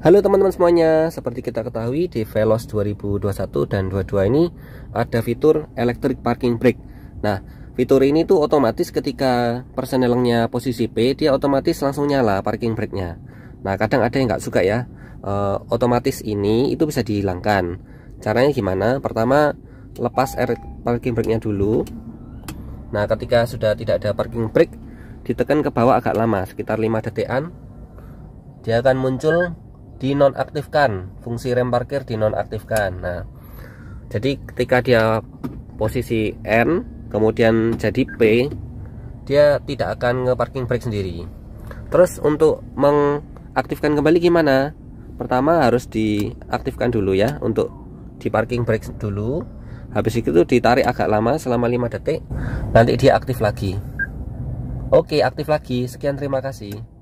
Halo teman-teman semuanya, seperti kita ketahui di Veloz 2021 dan 22 ini ada fitur electric parking brake. Nah, fitur ini tuh otomatis ketika persenelengnya posisi P, dia otomatis langsung nyala parking brake-nya. Nah, kadang ada yang nggak suka ya, e, otomatis ini itu bisa dihilangkan. Caranya gimana? Pertama, lepas air parking brake-nya dulu. Nah, ketika sudah tidak ada parking brake, ditekan ke bawah agak lama, sekitar 5 detikan. Dia akan muncul dinonaktifkan fungsi rem parkir dinonaktifkan nah jadi ketika dia posisi N kemudian jadi P dia tidak akan ngeparking brake sendiri terus untuk mengaktifkan kembali gimana pertama harus diaktifkan dulu ya untuk di parking brake dulu habis itu ditarik agak lama selama 5 detik nanti dia aktif lagi oke aktif lagi sekian terima kasih